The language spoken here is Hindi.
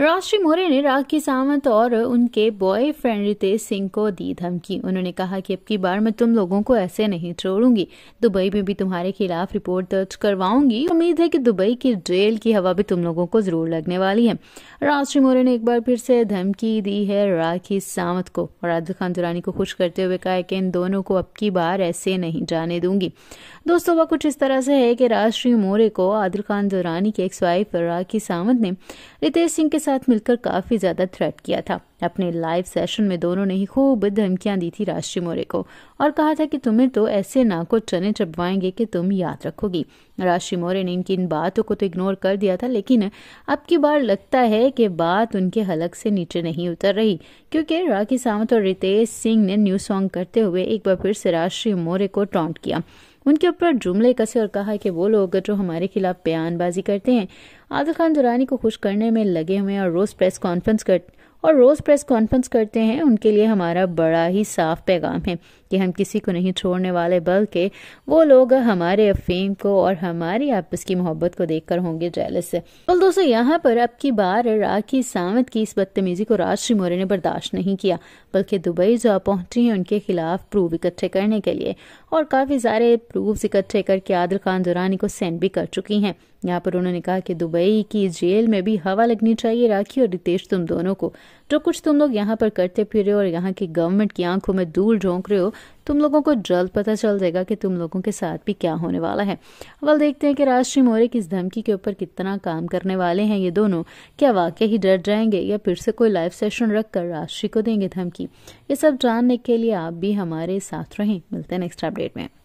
राजश्री मोरे ने राखी सावंत और उनके बॉयफ्रेंड रितेश सिंह को दी धमकी उन्होंने कहा कि अब की बार मैं तुम लोगों को ऐसे नहीं छोड़ूंगी दुबई में भी तुम्हारे खिलाफ रिपोर्ट दर्ज करवाऊंगी उम्मीद है कि दुबई की जेल की हवा भी तुम लोगों को जरूर लगने वाली है राजश्री मोरे ने एक बार फिर से धमकी दी है राखी सावंत को और आदिल खान दुरानी को खुश करते हुए कहा कि इन दोनों को अब की बार ऐसे नहीं जाने दूंगी दोस्तों वह कुछ इस तरह से है कि राजश्री मोरे को आदिल खान दुरानी के एक्स वाइफ राखी सावंत ने रितेश सिंह के साथ मिलकर काफ़ी ज़्यादा थ्रेट किया था अपने लाइव सेशन में दोनों ने ही खूब धमकियां दी थी राशि मौर्य को और कहा था कि तुम्हें तो ऐसे नाको चने चबवाएंगे कि तुम याद रखोगी राशि मौर्य ने इनकी इन बातों को तो इग्नोर कर दिया था लेकिन अब की बार लगता है कि बात उनके हलक से नीचे नहीं उतर रही क्योंकि राखी सावंत और रितेश सिंह ने न्यू सॉन्ग करते हुए एक बार फिर से राशि मौर्य को टॉन्ट किया उनके ऊपर जुमले कसे और कहा कि वो लोग जो हमारे खिलाफ बयानबाजी करते हैं आदिल खान दुरानी को खुश करने में लगे हुए हैं और रोज़ प्रेस कॉन्फ्रेंस कर और रोज़ प्रेस कॉन्फ्रेंस करते हैं उनके लिए हमारा बड़ा ही साफ पैगाम है कि हम किसी को नहीं छोड़ने वाले बल्कि वो लोग हमारे अफीम को और हमारी आपस की मोहब्बत को देखकर होंगे जेलस बल तो दोस्तों यहाँ पर अब की बार राखी सावंत की इस बदतमीजी को राजश्री मौर्य ने बर्दाश्त नहीं किया बल्कि दुबई जो पहुंची है उनके खिलाफ प्रूव इकट्ठे करने के लिए और काफ़ी सारे प्रूफ इकट्ठे करके आदिल खान दुरानी को सेंड भी कर चुकी हैं यहाँ पर उन्होंने कहा कि दुबई की जेल में भी हवा लगनी चाहिए राखी और रितेश तुम दोनों को जो तो कुछ तुम लोग यहाँ पर करते फिर रहे हो और यहाँ की गवर्नमेंट की आंखों में दूर झोंक रहे हो तुम लोगों को जल्द पता चल जाएगा कि तुम लोगों के साथ भी क्या होने वाला है अवल देखते हैं कि राजश्री मौर्य की इस धमकी के ऊपर कितना काम करने वाले हैं ये दोनों क्या वाकई ही डर जाएंगे या फिर से कोई लाइव सेशन रख कर राष्ट्रीय को देंगे धमकी ये सब जानने के लिए आप भी हमारे साथ रहें मिलते हैं नेक्स्ट अपडेट में